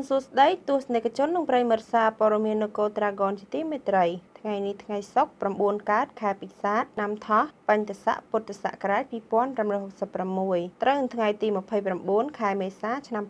នសួស្តីទស្សនិកជននិងប្រិយមិត្តសារព័ត៌មាននគរត្រាហ្គនជាទីមេត្រីថ្ងៃនេះថ្ងៃសុក្រ9កើតខែពិសាខឆ្នាំថោះបញ្ញស័កពុទ្ធសករាជ2566ត្រូវថ្ងៃទី29ខែមេសាឆ្នាំ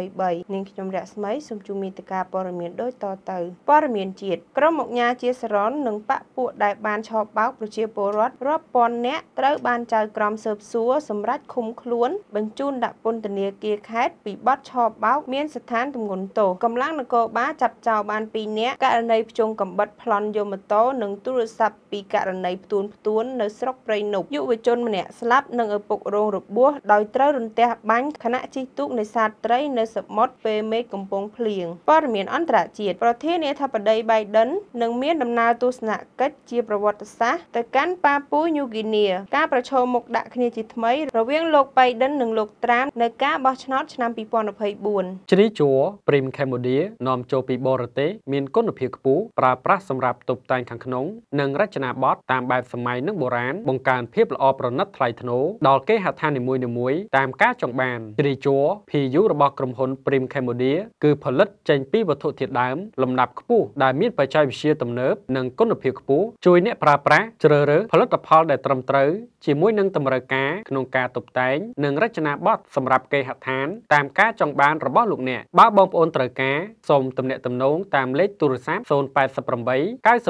2023នាងខ្ញុំរស្មីសូមជូនមេតិការព័ត៌មានដូចតទៅព័ត៌មានជាតិក្រុមមុខញាជាសរននិងបកពួកដែលបានឆោបបោកប្រជាពលរដ្ឋរាប់ពាន់នាក់ត្រូវបានចៅក្រមស៊ើបសួរសម្រាប់ឃុំខ្លួន បញ្ជូនដាក់ពន្ធនាគារខេត្តពីបទឆោបបោកមានស្ថានទម្ងន់ទោសកម្លាំងនគរបាលចាប់ចោលបាន2នាក់ករណីភ្ជង់កំបិតប្លន់យមម៉ូតូនិងទូរស័ព្ទពីករណីផ្ទួនផ្ទួននៅស្រុកព្រៃនប់យុវជនម្នាក់ស្លាប់និងឪពុករងរបួសដោយត្រូវរន្ទះបាញ់ខណៈជិះទូកនេសាទត្រីនៅសមុទ្រពេលមេឃកំពុងភ្លៀងព័ត៌មានអន្តរជាតិប្រធានាធិបតី Biden នឹងមានដំណើរទស្សនកិច្ចជាប្រវត្តិសាស្ត្រទៅកាន់ប៉ាពូញូហ្គីនីការប្រឈមមុខដាក់គ្នាជាថ្មីរវាងលោក Biden និងលោក Trump នៅការបោះឆ្នោតឆ្នាំ2024ជ្រាជัว Prim Cambodia នាំចូលពីបរទេសមានគុណភាពខ្ពស់ប្រើប្រាស់សម្រាប់ទប់តែងខាងក្នុងនិងរចនាបថតាមបែបសម័យនិងបុរាណបង្កើនភាពល្អប្រណិតថ្លៃថ្នូរដល់គេហដ្ឋាននីមួយៗតាមការចង់បានជ្រីជួរ PU របស់ក្រុមហ៊ុន Prim Cambodia គឺផលិតចេញពីវត្ថុធាតុដើមលំដាប់ខ្ពស់ដែលមានបច្ចេកវិទ្យាទំនើបនិងគុណភាពខ្ពស់ជួយអ្នកប្រើប្រាស់ជ្រើសរើសផលិតផលដែលត្រឹមត្រូវជាមួយនឹងតម្រូវការក្នុងការតុបតែងនិងរចនាបថសម្រាប់គេហដ្ឋានតាមការចង់បានរបស់លោកអ្នកបើបងប្អូនត្រូវការសូមទំនាក់ទំនងតាមលេខទូរស័ព្ទ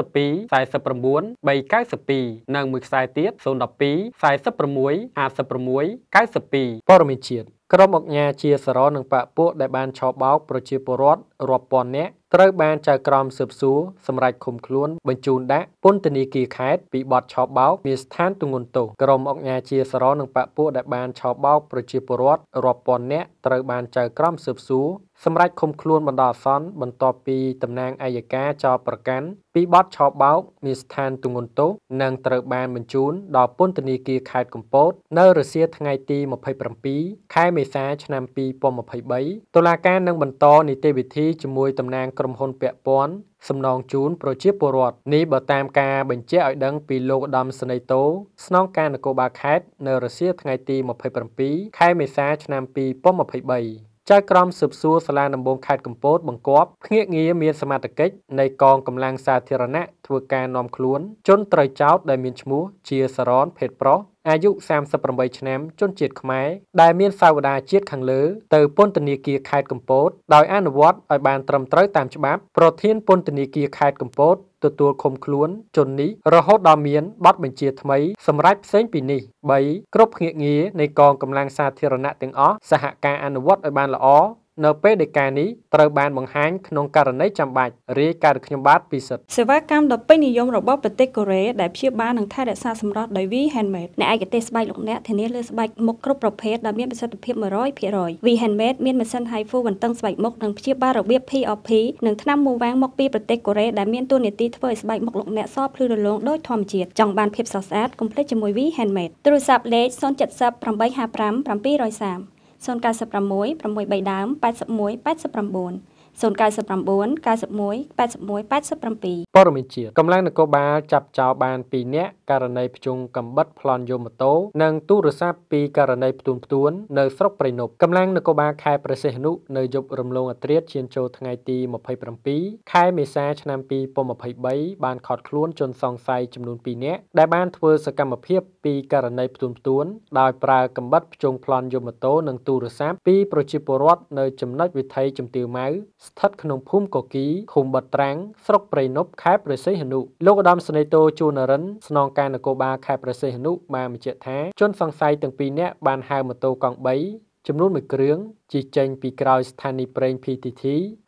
088 42 49 392និងមួយខ្សែទៀត012 46 56 92ព័ត៌មានជាតិក្រុមអង្គញាជាសរនឹងបកពួកដែលបានឆោបបោកប្រជាពលរដ្ឋរាប់ពាន់នាក់ត្រូវបានចៅក្រមស៊ើបសួរសម្រាប់ឃុំខ្លួន បញ្ជូនដាក់ពន្ធនាគារខេត្តពីបទឆោបបោកមានស្ថានទងន់ទោសក្រុមអង្គញាជាសរនឹងបកពួកដែលបានឆោបបោកប្រជាពលរដ្ឋរាប់ពាន់នាក់ត្រូវបានចៅក្រមស៊ើបសួរសម្រាប់ឃុំខ្លួនបណ្ដោះអាសន្ន បន្ទាប់ពីតំណាងអัยការចោទប្រកាន់ពីបទឆោបបោកមានស្ថានទងន់ទោសនិងត្រូវបានបញ្ជូន ដល់ពន្ធនាគារខេត្តកំពតនៅរសៀលថ្ងៃទី27ខែមេសា ឆ្នាំ2023តុលាការនឹងបន្តនីតិវិធីជាមួយតំណាងក្រុមហ៊ុនពាក់ព័ន្ធសំណងជូនប្រជាពលរដ្ឋនេះបើតាមការ បញ្ជាក់ឲ្យដឹងពីលោកឧត្តមសេនីយ៍តូស្នងការនគរបាលខេត្តនៅរសៀលថ្ងៃទី27ខែមេសា ឆ្នាំ2023ចៅក្រមស៊ើបសួរសាលាដំបងខេត្តកំពតបង្គាប់ភ្នាក់ងារមានសមត្ថកិច្ចនៃកងកម្លាំងសាធារណៈធ្វើការនាំខ្លួន ជនត្រូវចោទដែលមានឈ្មោះជាសរន ភេទប្រុសអាយុ38ឆ្នាំជនជាតិខ្មែរដែលមានសាវតាជាតិខាងលើទៅពន្ធនាគារខេត្តកំពតដោយអនុវត្តឲ្យបានត្រឹមត្រូវតាមច្បាប់ប្រធានពន្ធនាគារខេត្តកំពតទទួលឃុំខ្លួនជននេះរហូតដល់មានប័ណ្ណបញ្ជាថ្មីសម្រាប់ផ្សេងពីនេះ3គ្រប់ភ្នាក់ងារនៃកងកម្លាំងសាធារណៈទាំងអស់សហការអនុវត្តឲ្យបានល្អនៅពេលដែលការនេះត្រូវបានបង្ហាញ ក្នុងករណីចាំបាច់រាយការណ៍ខ្ញុំបាទពិសិដ្ឋសេវាកម្មដ៏ពេញនិយមរបស់ប្រទេសកូរ៉េដែលព្យាបាលនិងថែរក្សាសម្រស់ដោយ V Handmade អ្នកឯកទេសស្បែកលោកអ្នកធានាលើស្បែកមុខគ្រប់ប្រភេទដែលមានប្រសិទ្ធភាព100% V Handmade មានម៉ាស៊ីន HIFU បន្តឹងស្បែកមុខនិងព្យាបាលរបៀប POP និងថ្នាំមូវ៉ាងមកពីប្រទេសកូរ៉េដែលមានតួនាទីធ្វើឲ្យស្បែកមុខលោកអ្នកសភ្លឺរលោងដោយធម្មជាតិចង់បានភាពស្រស់ស្អាតកុំភ្លេចជាមួយ V Handmade ទូរស័ព្ទលេខ070 855 730 096 603ដើម81 89 099 91 81 87ព័ត៌មានជាតិកម្លាំងនគរបាលចាប់ចោលបាន2នាក់ករណីភ្ជុងកំបិតប្លន់យមម៉ូតូនិងទូរស័ព្ទពីករណីផ្ទួនផ្ទួននៅស្រុកព្រៃនប់កម្លាំងនគរបាលខេត្តប្រសិទ្ធនុនៅយប់រំលងអត្រាឈានចូលថ្ងៃទី27ខែមេសាឆ្នាំ2023បានខត់ខ្លួនជនសង្ស័យចំនួន2នាក់ដែលបានធ្វើសកម្មភាពពីករណីផ្ទួនផ្ទួនដោយប្រើកំបិតភ្ជុងប្លន់យមម៉ូតូនិងទូរស័ព្ទពីប្រជាពលរដ្ឋនៅចំណុចវិថីជំទាវម៉ៅស្ថិតក្នុងភូមិកគីឃុំបាត់ត្រាំងស្រុកព្រៃនប់ខេត្តព្រះសីហនុលោកឧត្តមសេនីយ៍តូជួនរិនស្នងការនគរបាលខេត្តព្រះសីហនុបានបញ្ជាក់ថាជនសង្ស័យទាំងពីរនាក់បានហៅម៉ូតូកង់3ចំនួន1គ្រឿងជិះចេញពីក្រោយស្ថានីយ៍ប្រេង PTT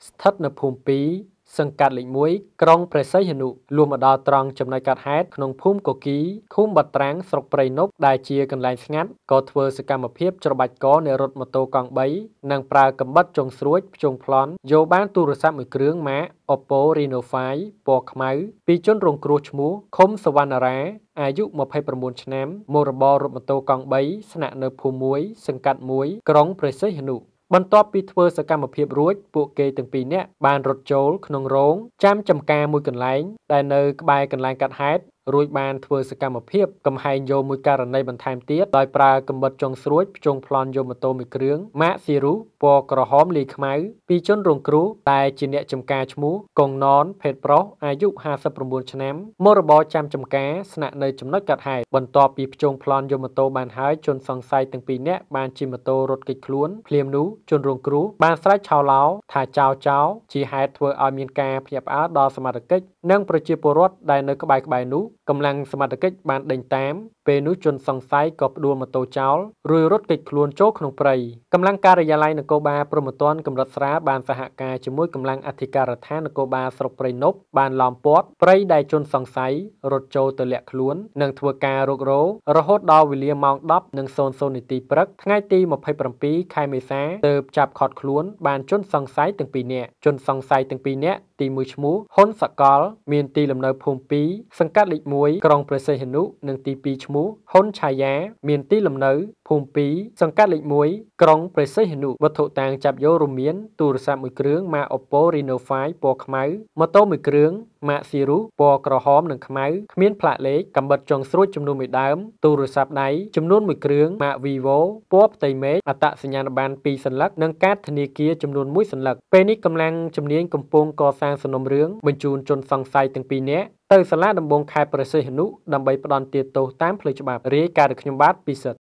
ស្ថិតនៅភូមិ2សង្កាត់លេខ1ក្រុងព្រះសីហនុលួមមកដល់ត្រង់ចំណុចកាត់ហេតុក្នុងភូមិកូគីឃុំបាត់ត្រាំងស្រុកព្រៃនប់ដែលជាកន្លែងស្ងាត់ក៏ធ្វើសកម្មភាពច្របាច់កនៃរថម៉ូតូកង់3និងប្រើកំបិតចុងស្រួចភ្ជុងប្លន់យកបានទូរស័ព្ទមួយគ្រឿងម៉ាក Oppo Reno 5ពណ៌ខ្មៅពីជនរងគ្រោះឈ្មោះ ខុមសវណ្ណារាអាយុ29ឆ្នាំមុខរបររថម៉ូតូកង់3ស្នាក់នៅភូមិ1សង្កាត់1ក្រុងព្រះសីហនុបន្ទាប់ពីធ្វើសកម្មភាពរួចពួកគេទាំងពីរនាក់បានរត់ចូលក្នុងរោងចាំចំការមួយកន្លែងដែលនៅក្បែរកន្លែងកើតហេតុរួចបានធ្វើសកម្មភាពកំហែងយកមួយករណីបន្ថែមទៀតដោយប្រើកំបិតចុងស្រួចភ្ជង់ប្លន់យកម៉ូតូមួយគ្រឿងម៉ាកស៊ីរូពណ៌ក្រហមលីខ្មៅពីជនរងគ្រោះតែជាអ្នកចំការឈ្មោះកងណនភេទប្រុសអាយុ59ឆ្នាំ មរបរចាំចំការស្នាក់នៅចំណុចកាត់ហេតុបន្ទាប់ពីភ្ជង់ប្លន់យកម៉ូតូបានហើយជនសង្ស័យទាំងពីរនាក់បានជិះម៉ូតូរត់គេចខ្លួន ភ្លាមនោះជនរងគ្រោះបានស្រែកឆោឡោថាចោចោជាហេតុធ្វើឲ្យមានការភ្ញាក់ផ្អើលដល់សមត្ថកិច្ចនិងប្រជាពលរដ្ឋដែលនៅក្បែរៗនោះកម្លាំងសមត្ថកិច្ចបានដេញតាមពេលនោះជនសង្ស័យក៏ផ្ដួលម៉ូតូចោលរួចរត់គេចខ្លួនចូលក្នុងព្រៃកម្លាំងការិយាល័យនគរបាលព្រំប្រទានកម្រិតស្រាបានសហការជាមួយកម្លាំងអធិការដ្ឋាននគរបាលស្រុកព្រៃនប់បានឡោមព័ទ្ធព្រៃដែលជនសង្ស័យរត់ចូលទៅលាក់ខ្លួននិងធ្វើការរុករោរហូតដល់វេលាម៉ោង10:00នាទីព្រឹកថ្ងៃទី27ខែមេសាទើបចាប់ខត់ខ្លួនបានជនសង្ស័យទាំងពីរនាក់ជនសង្ស័យទាំងពីរនាក់ទី1ឈ្មោះហ៊ុនសកលមានទីលំនៅភូមិ2សង្កាត់លេខ1ក្រុងព្រះសីហនុនិងទី2ឈ្មោះហ៊ុនឆាយាមានទីលំនៅភូមិ2សង្កាត់លេខ1ក្រុងព្រះសីហនុវត្ថុតាងចាប់យករួមមាន ទូរស័ព្ទមួយគ្រឿងម៉ាក Oppo Reno 5ពណ៌ខ្មៅម៉ូតូមួយគ្រឿងម៉ាក Cirrus ពណ៌ក្រហមនិងខ្មៅគ្មានផ្លាកលេខកាំបិតចុងស្រួចចំនួនមួយដើមទូរស័ព្ទដៃចំនួនមួយគ្រឿងម៉ាក Vivo ពណ៌ផ្ទៃមេឃអត្តសញ្ញាណប័ណ្ណ2សន្លឹកនិងកាតធនាគារចំនួន1សន្លឹកពេលនេះកម្លាំងជំនាញកំពុងកសាងសំណុំរឿងបញ្ជូនជនសង្ស័យទាំងពីរនាក់ទៅសាលាដំបងខេត្តព្រះសីហនុ ដើម្បីផ្ដន់ទាទោសតាមផ្លូវច្បាប់រាយការណ៍របស់ខ្ញុំបាទពិសិដ្ឋ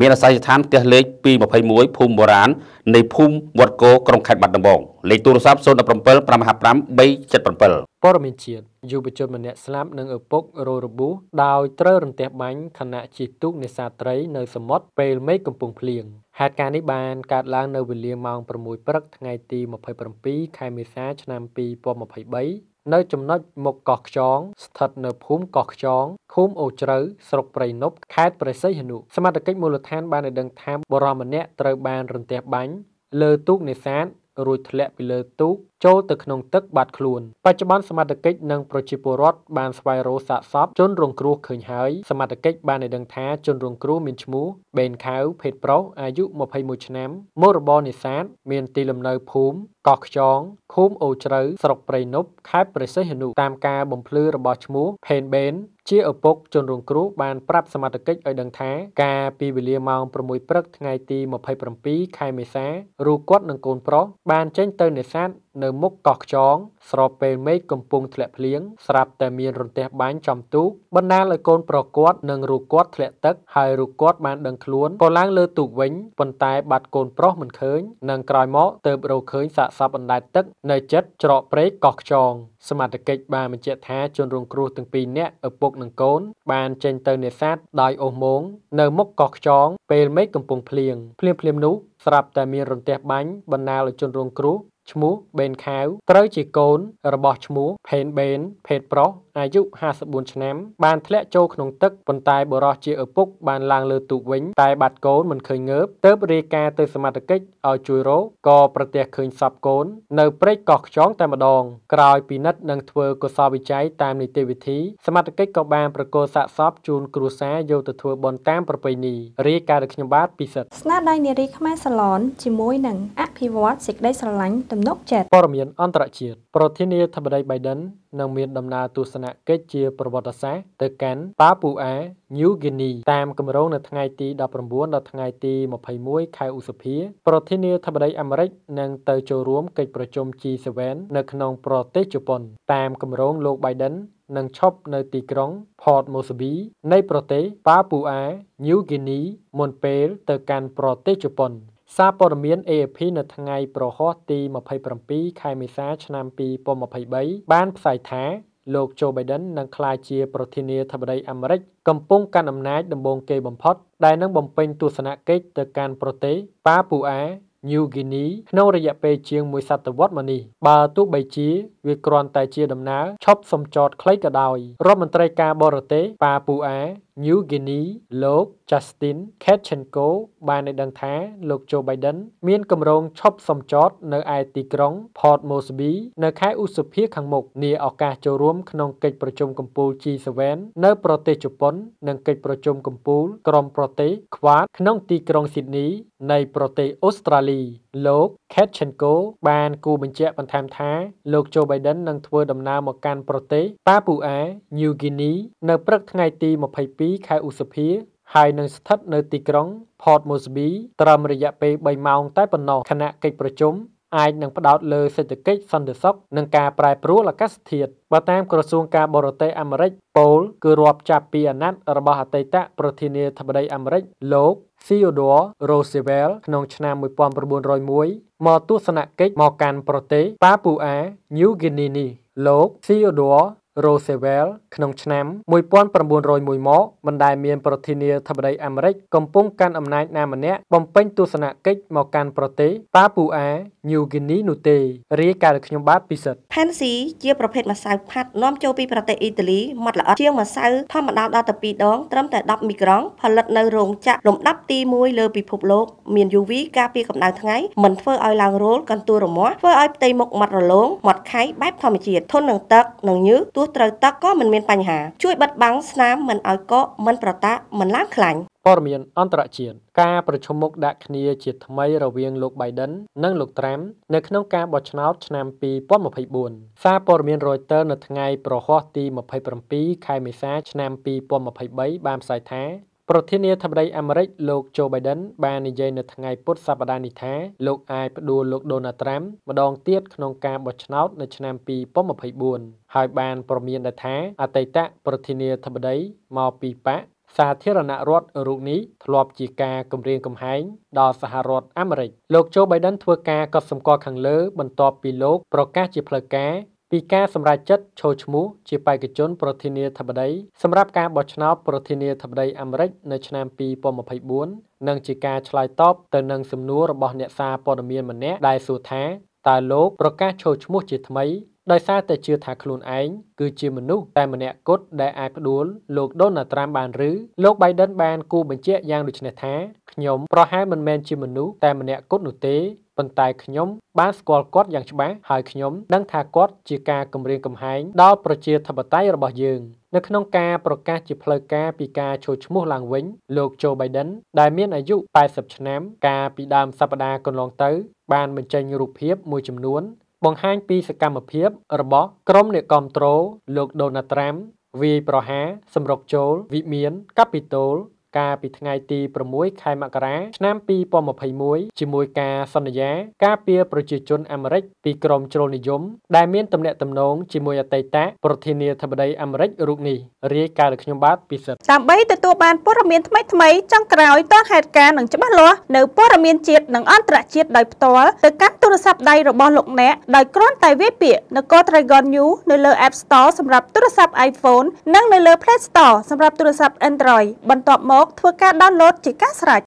មានអាស័យដ្ឋានផ្ទះលេខ221ភូមិបុរាណនៃភូមិវត្តគោក្រុងខេត្តបាត់ដំបងលេខទូរស័ព្ទ017 555 377ព័ត៌មានជាតិយុវជនម្នាក់ស្លាប់នឹងឪពុករោរបួសដោយត្រូវរន្ទះបាញ់ខណៈជិះទូកនេសាទត្រីនៅសមុទ្រពេលមេឃកំពុងភ្លៀងហេតុការណ៍នេះបានកើតឡើងនៅវេលាម៉ោង6ព្រឹកថ្ងៃទី27ខែមេសាឆ្នាំ2023នៅចំណុចមុខកោះខ្យងស្ថិតនៅភូមិកោះខ្យងឃុំអូជ្រៅស្រុកព្រៃនប់ខេត្តព្រះសីហនុ សមាជិកមូលដ្ឋានបានឲ្យដឹងថាបរិមម្នាក់ត្រូវបានរន្ទះបាញ់លើទូកនេសាទរួចធ្លាក់ពីលើទូកចូលទៅក្នុងទឹកបាត់ខ្លួនបច្ចុប្បន្នសមត្ថកិច្ចនិងប្រជាពលរដ្ឋបានស្វែងរកសាកសពជនរងគ្រោះឃើញហើយសមត្ថកិច្ចបានឲ្យដឹងថាជនរងគ្រោះមានឈ្មោះបេនខាវភេទប្រុសអាយុ21ឆ្នាំមុខរបរនេសាទមានទីលំនៅភូមិកោះខ្យងឃុំអូជ្រៅស្រុកព្រៃនប់ខេត្តព្រះសីហនុតាមការបំភ្លឺរបស់ឈ្មោះផេនបេនជាឪពុកជនរងគ្រោះបានប្រាប់សមត្ថកិច្ចឲ្យដឹងថាការពីវេលាម៉ោង6ព្រឹកថ្ងៃទី27ខែមេសារូគាត់និងកូនប្រុសបានចេញទៅនេសាទនៅមុខកោះខ្យងស្របពេលមេឃកំពុងធ្លាក់ភ្លៀងស្រាប់តែមានរន្ទះបាញ់ចំទូកបណ្ដាលឲ្យកូនប្រកួតនិងរូគាត់ធ្លាក់ទឹកហើយរូគាត់បានដឹងខ្លួនក៏ឡើងលើទូកវិញប៉ុន្តែបាត់កូនប្រុសមិនឃើញនិងក្រោយមក ទៅរកឃើញសាកសពអណ្ដែតទឹក នៅចិត្តច្រកព្រែកកោះខ្យងសមត្ថកិច្ចបានបញ្ជាក់ថាជនរងគ្រោះទាំងពីរនាក់ឪពុកនិងកូន បានចេញទៅនេសាទដោយអូសមងនៅមុខកោះខ្យងពេលមេឃកំពុងភ្លៀងភ្លាមភ្លាមនោះស្រាប់តែមានរន្ទះបាញ់បណ្ដាលឲ្យជនរងគ្រោះឈ្មោះបេនខាវត្រូវជាកូនរបស់ឈ្មោះផេនបេនភេទប្រុសអាយុ54ឆ្នាំបានធ្លាក់ចូលក្នុងទឹកប៉ុន្តែបរោះជាឪពុកបានឡើង លើទូកវិញតែ បាត់កូនមិនឃើញងើបទើបរាយការណ៍ទៅសមត្ថកិច្ចឲ្យជួយរកក៏ប្រទះឃើញសពកូន នៅព្រែកកោះខ្យងតែម្ដងក្រោយពិនិត្យនិងធ្វើកុសលវិច័យតាមនីតិវិធីសមត្ថកិច្ចក៏បានប្រគល់សាកសពជូន គ្រួសារយកទៅធ្វើបុណ្យតាមប្រពៃណីរាយការណ៍របស់ខ្ញុំបាទពិសិដ្ឋស្នាដៃនារីខ្មែរសាឡនជាមួយនឹងអភិវឌ្ឍសេចក្តីស្រឡាញ់ទំនុកចិត្តព័ត៌មានអន្តរជាតិប្រធានាធិបតី Biden នឹងមានដំណើរទស្សនកិច្ចជាប្រវត្តិសាស្ត្រទៅកាន់ប៉ាពូអាញូហ្គីនីតាមគម្រោងនៅថ្ងៃទី19ដល់ថ្ងៃទី21ខែឧសភាប្រធានាធិបតីអាមេរិកនឹងទៅចូលរួម កិច្ចប្រជុំ G7 នៅក្នុងប្រទេសជប៉ុនតាមគម្រោងលោក Biden នឹងឈប់នៅទីក្រុង Port Moresby នៃប្រទេសប៉ាពូអាញូហ្គីនីមុនពេល ទៅកាន់ប្រទេសជប៉ុនសារព័ត៌មាន AFP នៅថ្ងៃប្រហ័សទី27ខែមេសាឆ្នាំ2023បានផ្សាយថាលោក Joe Biden នឹងក្លាយជាប្រធានាធិបតីអាមេរិកកំពុងកាន់អំណាចដំបូងគេបំផុតដែលនឹងបំពេញទស្សនកិច្ចទៅកាន់ប្រទេសប៉ាពួអាញូហ្គីនីក្នុងរយៈពេលជាងមួយសតវត្សមកនេះបើទោះបីជាវាគ្រាន់តែជាដំណើរឈប់សំចតខ្លីក៏ដោយរដ្ឋមន្ត្រីការបរទេសប៉ាពួអា New Guinea លោក Justin Katchenko បានឲ្យដឹងថាលោក Joe Biden មានគម្រោងឈប់សម្ចតនៅឯទីក្រុង Port Moresby នៅខែឧសភាខាងមុខនាឱកាសចូលរួម ក្នុងកិច្ចប្រជុំកំពូល G7 នៅប្រទេសជប៉ុន និងកិច្ចប្រជុំកំពូលក្រុមប្រទេស Quad ក្នុងទីក្រុង Sydney នៃប្រទេសអូស្ត្រាលី។លោក Ketchenko បានគូបញ្ជាក់បន្ថែមថា លោក Joe Biden នឹងធ្វើដំណើរមកកាន់ប្រទេសប៉ាពូអា New Guinea នៅព្រឹកថ្ងៃទី22ខែឧសភាហើយនឹងស្ថិតនៅទីក្រុង Port Moresby ត្រឹមរយៈពេល3ម៉ោងតែប៉ុណ្ណោះគណៈកិច្ចប្រជុំអាចនឹងផ្ដោតលើសេដ្ឋកិច្ចសន្តិសុខនិងការប្រែប្រួលអាកាសធាតុបើតាមក្រសួងការបរទេសអាមេរិក Paul គឺរាប់ចាប់ពីអាណត្តិរបស់អតីតប្រធានាធិបតីអាមេរិកលោក Theodore Roosevelt ក្នុងឆ្នាំ1901មកទស្សនកិច្ចមកកាន់ប្រទេសប៉ាពូអាញូហ្គីនីនេះលោក Theodore Roosevelt ក្នុងឆ្នាំ1901មកមិនដែលមានប្រធានាធិបតីអាមេរិកកំពុងកាន់អំណាចណាម្នាក់បំពេញទស្សនកិច្ចមកកាន់ប្រទេសប៉ាពូអាញូហ្គីនីនោះទេរាយការណ៍ខ្ញុំបាទពិសិដ្ឋ Pansy ជាប្រភេទម្សៅផាត់នាំចូលពីប្រទេសអ៊ីតាលីម៉ត់ល្អជាងម្សៅធម្មតាដល់ទៅ2ដង ត្រឹមតែ10មីក្រូផលិតនៅរោងចក្រលំដាប់ទី1លើពិភពលោក មាន UV ការពារកម្ដៅថ្ងៃមិនធ្វើឲ្យឡើងរោលកន្ទួលរមាស់ធ្វើឲ្យផ្ទៃមុខម៉ត់រលោងម៉ត់ខៃបែបធម្មជាតិធន់នឹងទឹកនិងញើសទោះសត្រូវទឹកក៏មិនមានបញ្ហាជួយបិទបាំងស្នាមមិនឲ្យកកមិនប្រតាក់មិនឡើងខ្លាញ់ព័ត៌មានអន្តរជាតិការប្រជុំមុខដាក់គ្នាជាថ្មីរវាងលោក Biden និងលោក Trump នៅក្នុងការបោះឆ្នោតឆ្នាំ2024សារព័ត៌មាន Reuters នៅថ្ងៃប្រហ័សទី27ខែមេសាឆ្នាំ2023បានផ្សាយថាប្រធានាធិបតីអាមេរិកលោកโจ Biden បាននិយាយនៅថ្ងៃពុធសប្តាហ៍នេះថា លោកអាចផ្ដួលលោក Donald Trump ម្ដងទៀតក្នុងការបោះឆ្នោតនៅឆ្នាំ2024ហើយបានប្រមានដែរថាអតីតប្រធានាធិបតីមកពីបកសាធារណរដ្ឋរូបនេះធ្លាប់ជាការគម្រាមកំហែងដល់សហរដ្ឋអាមេរិក លោកโจ Biden ធ្វើការកត់សម្គាល់ខាងលើបន្ទាប់ពីលោកប្រកាសជាផ្លូវការពីការសម្រេចចិត្តឈរឈ្មោះជាបេក្ខជនប្រធានាធិបតីសម្រាប់ការបោះឆ្នោតប្រធានាធិបតីអាមេរិកនៅឆ្នាំ2024និងជាការឆ្លើយតបទៅនឹងសំណួររបស់អ្នកសារព័ត៌មានម្នាក់ដែលសួរថាតើលោកប្រកាសឈរឈ្មោះជាថ្មីដោយសារតែជឿថាខ្លួនឯងគឺជាមនុស្សតែម្នាក់គត់ដែលអាចផ្ដួលលោកដូណាល់ត្រាំបានឬលោកបៃដិនបានគូបញ្ជាក់យ៉ាងដូចនេះថាខ្ញុំប្រហែលមិនមែនជាមនុស្សតែម្នាក់គត់នោះទេប៉ុន្តែខ្ញុំបានស្គាល់គាត់យ៉ាងច្បាស់ហើយខ្ញុំដឹងថាគាត់ជាការគម្រាមកំហែងដល់ប្រជាធិបតេយ្យរបស់យើងនៅក្នុងការប្រកាសជាផ្លូវការពីការចូលឈ្មោះឡើងវិញលោកโจ Biden ដែលមានអាយុ80ឆ្នាំ កាលពីដើមសប្តាហ៍កន្លងទៅបានបញ្ចេញរូបភាពមួយចំនួនបង្ហាញពីសកម្មភាព របស់ក្រុមអ្នកគ្រប់គ្រងលោកដូណាល់ត្រាំវាយប្រហារសម្រុកចូលវិមាន កាពីតូលកាលពីថ្ងៃទី6ខែមករាឆ្នាំ2021ជាមួយការសន្យា ការពារប្រជាជនអាមេរិកពីក្រមជ្រុលនិយមដែលមានទំនាក់ទំនងជាមួយអតីតប្រធានាធិបតីអាមេរិករូបនេះរាយការណ៍ដោយខ្ញុំបាទពិសិដ្ឋដើម្បីទទួលបានព័ត៌មានថ្មីៗចុងក្រោយតហេតុការណ៍និងច្បាស់លាស់នៅព័ត៌មានជាតិនិងអន្តរជាតិដោយផ្ទាល់ទៅកាន់ទូរស័ព្ទដៃរបស់លោកអ្នកដោយគ្រាន់តែវាយពាក្យនគរ Dragon New នៅលើ App Store សម្រាប់ទូរស័ព្ទ iPhone និងនៅលើ Play Store សម្រាប់ទូរស័ព្ទ Android បន្ទាប់មកធ្វើការ download ជាការស្រេច